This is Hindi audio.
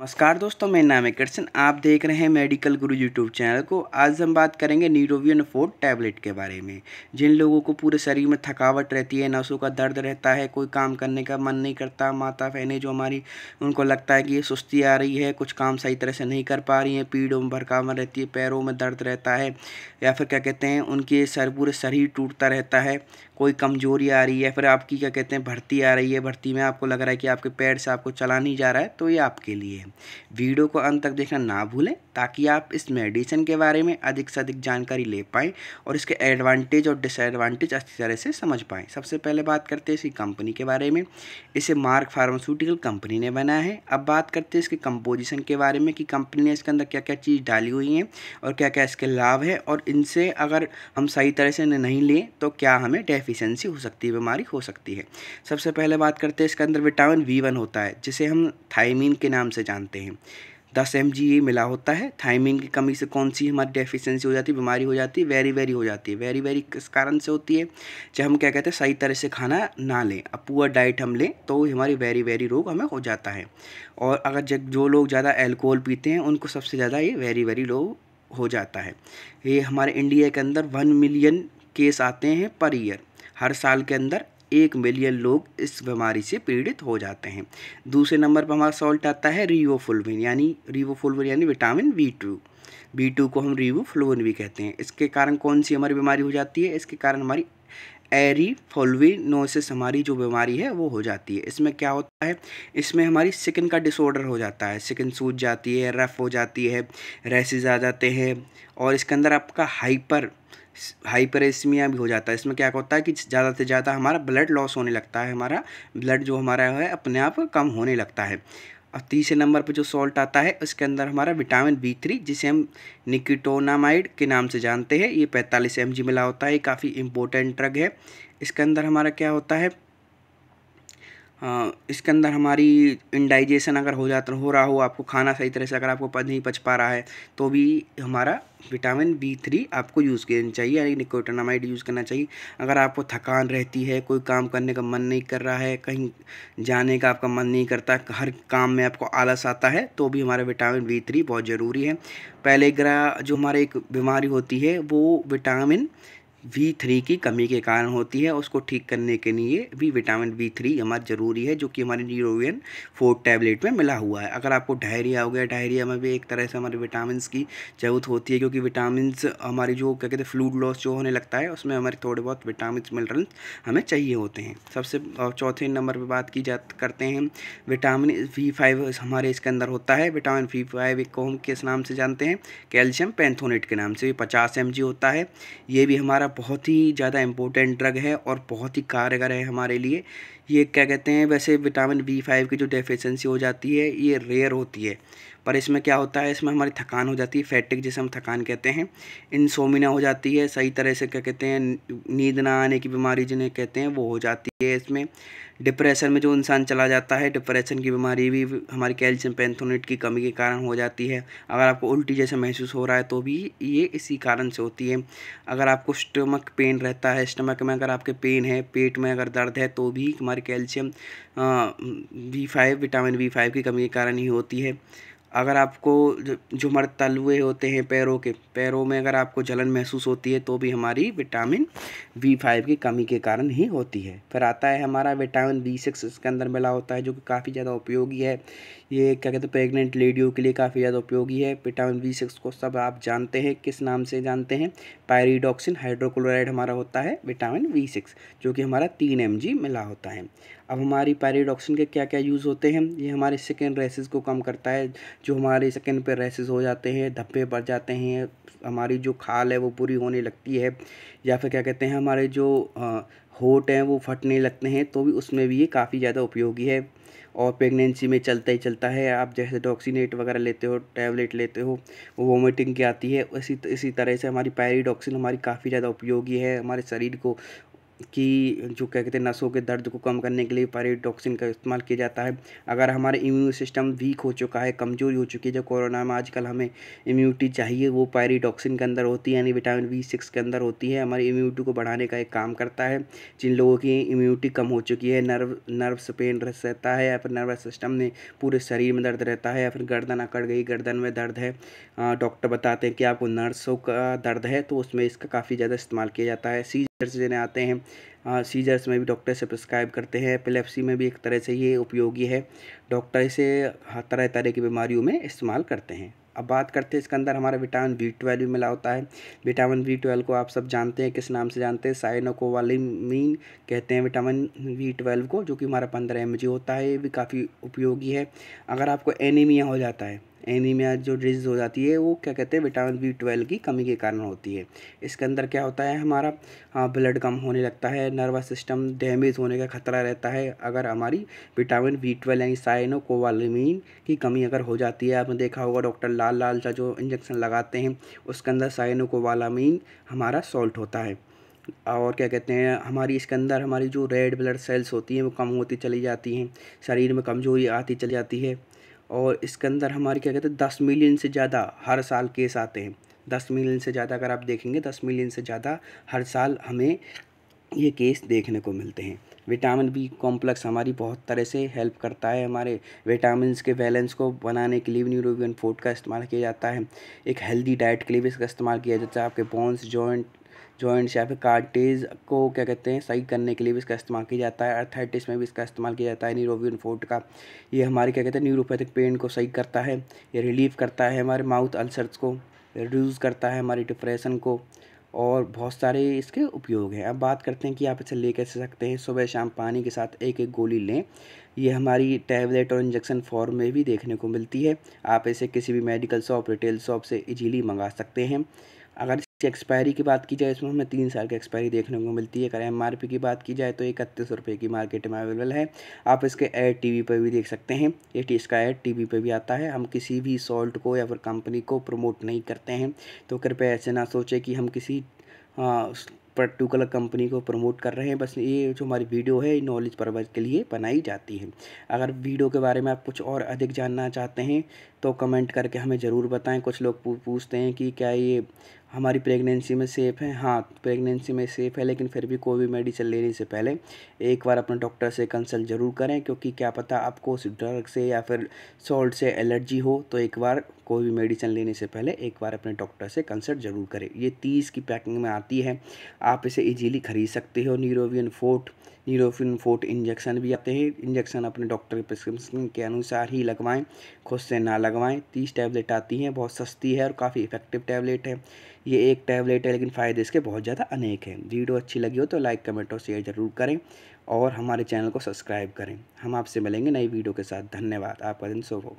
नमस्कार दोस्तों मेरा नाम है कृष्ण आप देख रहे हैं मेडिकल गुरु यूट्यूब चैनल को आज हम बात करेंगे न्यूरोवियन फोर्ट टैबलेट के बारे में जिन लोगों को पूरे शरीर में थकावट रहती है नसों का दर्द रहता है कोई काम करने का मन नहीं करता माता बहने जो हमारी उनको लगता है कि ये सुस्ती आ रही है कुछ काम सही तरह से नहीं कर पा रही हैं पीड़ों में भड़कावन रहती है पैरों में दर्द रहता है या फिर क्या कहते हैं उनके सर पूरे शरीर टूटता रहता है कोई कमजोरी आ रही है फिर आपकी क्या कहते हैं भर्ती आ रही है भर्ती में आपको लग रहा है कि आपके पैर से आपको चला नहीं जा रहा है तो ये आपके लिए हैं वीडियो को अंत तक देखना ना भूलें ताकि आप इस मेडिसिन के बारे में अधिक से अधिक जानकारी ले पाएँ और इसके एडवांटेज और डिसएडवांटेज अच्छी तरह से समझ पाएँ सबसे पहले बात करते हैं इसकी कंपनी के बारे में इसे मार्क फार्मास्यूटिकल कंपनी ने बनाया है अब बात करते हैं इसके कंपोजिशन के बारे में कि कंपनी ने इसके अंदर क्या क्या चीज़ डाली हुई है और क्या क्या इसके लाभ है और इनसे अगर हम सही तरह से नहीं लें तो क्या हमें डेफिशेंसी हो सकती है बीमारी हो सकती है सबसे पहले बात करते हैं इसके अंदर विटामिन वी वन होता है जिसे हम थाइमीन के नाम से जानते जानते हैं दस एम जी ये मिला होता है थाइमिन की कमी से कौन सी हमारी डेफिशिएंसी हो जाती है बीमारी हो जाती है वेरी वेरी हो जाती है वेरी वेरी किस कारण से होती है चाहे हम क्या कहते हैं सही तरह से खाना ना लें अब पुअर डाइट हम लें तो हमारी वेरी वेरी रोग हमें हो जाता है और अगर जब जो लोग ज़्यादा एल्कोहल पीते हैं उनको सबसे ज़्यादा ये वेरी वेरी रोग हो जाता है ये हमारे इंडिया के अंदर वन मिलियन केस आते हैं पर ईयर हर साल के अंदर एक मिलियन लोग इस बीमारी से पीड़ित हो जाते हैं दूसरे नंबर पर हमारा सॉल्ट आता है फुलविन यानी रिवोफ्लोविन यानी vitamin B two B two को हम रिवोफ्लोविन भी कहते हैं इसके कारण कौन सी हमारी बीमारी हो जाती है इसके कारण हमारी एरी फोलविनोसिस हमारी जो बीमारी है वो हो जाती है इसमें क्या होता है इसमें हमारी स्किन का डिसऑर्डर हो जाता है सिकिन सूज जाती है रफ हो जाती है रेसिस आ जाते हैं और इसके अंदर आपका हाइपर हाइपरेसमिया भी हो जाता है इसमें क्या होता है कि ज़्यादा से ज़्यादा हमारा ब्लड लॉस होने लगता है हमारा ब्लड जो हमारा है अपने आप कम होने लगता है और तीसरे नंबर पर जो सॉल्ट आता है उसके अंदर हमारा विटामिन बी थ्री जिसे हम निकिटोनामाइड के नाम से जानते हैं ये पैंतालीस एम मिला होता है काफ़ी इंपॉर्टेंट ड्रग है इसके अंदर हमारा क्या होता है हाँ, इसके अंदर हमारी इंडाइजेशन अगर हो जाता हो रहा हो आपको खाना सही तरह से अगर आपको नहीं पच पा रहा है तो भी हमारा विटामिन बी थ्री आपको यूज़ करना चाहिए यानी निकोटनामाइड यूज़ करना चाहिए अगर आपको थकान रहती है कोई काम करने का मन नहीं कर रहा है कहीं जाने का आपका मन नहीं करता हर काम में आपको आलस आता है तो भी हमारा विटामिन बी थ्री बहुत ज़रूरी है पहले ग्रह जो हमारे एक बीमारी होती है वो विटामिन वी थ्री की कमी के कारण होती है उसको ठीक करने के लिए भी विटामिन वी थ्री हमारा ज़रूरी है जो कि हमारे न्यूरोवियन फोर टैबलेट में मिला हुआ है अगर आपको डायरिया हो गया डायरिया में भी एक तरह से हमारे विटामिन की ज़रूरत होती है क्योंकि विटामिन हमारी जो क्या कहते हैं फ्लूड लॉस जो होने लगता है उसमें हमारे थोड़े बहुत विटामिन मिनरल हमें चाहिए होते हैं सबसे चौथे नंबर पर बात की जा करते हैं विटामिन वी फाइव हमारे इसके अंदर होता है विटामिन वी फाइव को हम किस नाम से जानते हैं कैल्शियम पेंथोनेट के नाम से भी पचास एम होता है ये भी हमारा बहुत ही ज़्यादा इम्पोर्टेंट ड्रग है और बहुत ही कारगर है हमारे लिए ये क्या कहते हैं वैसे विटामिन बी फाइव की जो डेफिशिएंसी हो जाती है ये रेयर होती है पर इसमें क्या होता है इसमें हमारी थकान हो जाती है फैटिक जिसे हम थकान कहते हैं इंसोमिना हो जाती है सही तरह से क्या कहते हैं नींद ना आने की बीमारी जिन्हें कहते हैं वो हो जाती है इसमें डिप्रेशन में जो इंसान चला जाता है डिप्रेशन की बीमारी भी हमारी कैल्शियम पेंथोनेट की कमी के कारण हो जाती है अगर आपको उल्टी जैसे महसूस हो रहा है तो भी ये इसी कारण से होती है अगर आपको स्टमक पेन रहता है स्टमक में अगर आपके पेन है पेट में अगर दर्द है तो भी हमारी आर calcium B five vitamin B five की कमी के कारण ही होती है अगर आपको जो हमारे तलवे होते हैं पैरों के पैरों में अगर आपको जलन महसूस होती है तो भी हमारी विटामिन बी फाइव की कमी के कारण ही होती है फिर आता है हमारा विटामिन बी सिक्स इसके अंदर मिला होता है जो कि काफ़ी ज़्यादा उपयोगी है ये क्या कहते हैं प्रेगनेंट लेडियों के लिए काफ़ी ज़्यादा उपयोगी है विटामिन बी सिक्स को सब आप जानते हैं किस नाम से जानते हैं पायरीडॉक्सिन हाइड्रोक्लोराइड हमारा होता है विटामिन बी सिक्स जो कि हमारा तीन एम जी मिला होता है अब हमारी पायरीडॉक्सिन के क्या क्या यूज़ होते हैं ये हमारे सेकेंड रेसिस को कम करता है जो हमारे सेकेंड पे रेसिस हो जाते हैं धब्बे बढ़ जाते हैं हमारी जो खाल है वो पूरी होने लगती है या फिर क्या कहते हैं हमारे जो होट हैं वो फटने लगते हैं तो भी उसमें भी ये काफ़ी ज़्यादा उपयोगी है और प्रेगनेंसी में चलता ही चलता है आप जैसे डॉक्सीनेट वगैरह लेते हो टैबलेट लेते हो वो वोमिटिंग की आती है इसी इसी तरह से हमारी पैरीडॉक्सिन हमारी काफ़ी ज़्यादा उपयोगी है हमारे शरीर को की जो क्या कहते हैं नसों के दर्द को कम करने के लिए पैराडॉक्सिन का इस्तेमाल किया जाता है अगर हमारा इम्यून सिस्टम वीक हो चुका है कमज़ोरी हो चुकी है जो कोरोना में आजकल हमें इम्यूनिटी चाहिए वो पैराडॉक्सिन के अंदर होती है यानी विटामिन बी सिक्स के अंदर होती है हमारी इम्यूनिटी को बढ़ाने का एक काम करता है जिन लोगों की इम्यूनिटी कम हो चुकी है नर्व नर्व्स पेन रहता है या फिर नर्वस सिस्टम में पूरे शरीर में दर्द रहता है या फिर गर्दन अकड़ गई गर्दन में दर्द है डॉक्टर बताते हैं कि आपको नर्सों का दर्द है तो उसमें इसका काफ़ी ज़्यादा इस्तेमाल किया जाता है सी लेने आते हैं सीजर्स में भी डॉक्टर से प्रिस्क्राइब करते हैं एपिलेप्सी में भी एक तरह से ये उपयोगी है डॉक्टर इसे तरह तरह की बीमारियों में इस्तेमाल करते हैं अब बात करते हैं इसके अंदर हमारा विटामिन बी ट्वेल्व भी मिला होता है विटामिन बी ट्वेल्व को आप सब जानते हैं किस नाम से जानते हैं साइनोकोवालिमीन कहते हैं विटामिन बी ट्वेल्व को जो कि हमारा पंद्रह एम होता है ये भी काफ़ी उपयोगी है अगर आपको एनीमिया हो जाता है एनीमिया जो डिजीज़ हो जाती है वो क्या कहते हैं विटामिन बी ट्वेल्व की कमी के कारण होती है इसके अंदर क्या होता है हमारा हाँ ब्लड कम होने लगता है नर्वस सिस्टम डैमेज होने का खतरा रहता है अगर हमारी विटामिन बी ट्वेल्व यानी साइनो कोवालमीन की कमी अगर हो जाती है आपने देखा होगा डॉक्टर लाल लाल जो इंजेक्शन लगाते हैं उसके अंदर साइनो कोवालामीन हमारा सॉल्ट होता है और क्या कहते हैं हमारी इसके अंदर हमारी जो रेड ब्लड सेल्स होती हैं वो कम होती चली जाती हैं शरीर में कमज़ोरी आती चली जाती है और इसके अंदर हमारे क्या कहते हैं दस मिलियन से ज़्यादा हर साल केस आते हैं दस मिलियन से ज़्यादा अगर आप देखेंगे दस मिलियन से ज़्यादा हर साल हमें ये केस देखने को मिलते हैं विटामिन बी कॉम्प्लेक्स हमारी बहुत तरह से हेल्प करता है हमारे विटामिन के बैलेंस को बनाने के लिए भी न्यूरोवियन फूड का इस्तेमाल किया जाता है एक हेल्दी डाइट के लिए भी इसका इस्तेमाल किया जाता है आपके बोन्स जॉइंट जॉइंट्स या फिर कार्टेज को क्या कहते हैं सही करने के लिए भी इसका इस्तेमाल किया जाता है अर्थाइटिस में भी इसका इस्तेमाल किया जाता है नीरोवियन फोर्ट का ये हमारे क्या कहते हैं न्यूरोपैथिक पेन को सही करता है ये रिलीव करता है हमारे माउथ अल्सर्स को रिड्यूज़ करता है हमारे डिप्रेशन को और बहुत सारे इसके उपयोग हैं अब बात करते हैं कि आप इसे ले कैसे सकते हैं सुबह शाम पानी के साथ एक एक गोली लें ये हमारी टैबलेट और इंजेक्शन फॉर्म में भी देखने को मिलती है आप इसे किसी भी मेडिकल शॉप रिटेल शॉप से इजीली मंगा सकते हैं अगर एक्सपायरी की बात की जाए इसमें हमें तीन साल की एक्सपायरी देखने को मिलती है अगर एम की बात की जाए तो इकतीस रुपये की मार्केट में अवेलेबल है आप इसके एड टी पर भी देख सकते हैं ये इसका एड टी पर भी आता है हम किसी भी सॉल्ट को या फिर कंपनी को प्रमोट नहीं करते हैं तो कृपया ऐसे ना सोचें कि हम किसी पर्टिकुलर कंपनी को प्रमोट कर रहे हैं बस ये जो हमारी वीडियो है नॉलेज पर्पज़ के लिए बनाई जाती है अगर वीडियो के बारे में आप कुछ और अधिक जानना चाहते हैं तो कमेंट करके हमें ज़रूर बताएं कुछ लोग पूछते हैं कि क्या ये हमारी प्रेगनेंसी में सेफ़ है हाँ प्रेगनेंसी में सेफ़ है लेकिन फिर भी कोई भी मेडिसिन लेने से पहले एक बार अपने डॉक्टर से कंसल्ट ज़रूर करें क्योंकि क्या पता आपको उस ड्रग से या फिर सॉल्ट से एलर्जी हो तो एक बार कोई भी मेडिसिन लेने से पहले एक बार अपने डॉक्टर से कंसल्ट ज़रूर करें ये तीस की पैकिंग में आती है आप इसे ईजीली खरीद सकते हो Neurobion Forte Neurobion Forte injection भी आते हैं इंजेक्शन अपने डॉक्टर के प्रिस्क्रिप्शन के अनुसार ही लगवाएं खुद से ना लगवाएं तीस टैबलेट आती हैं बहुत सस्ती है और काफ़ी इफेक्टिव टैबलेट है ये एक टैबलेट है लेकिन फ़ायदे इसके बहुत ज़्यादा अनेक हैं वीडियो अच्छी लगी हो तो लाइक कमेंट और शेयर ज़रूर करें और हमारे चैनल को सब्सक्राइब करें हम आपसे मिलेंगे नई वीडियो के साथ धन्यवाद आपका दिन शुभ हो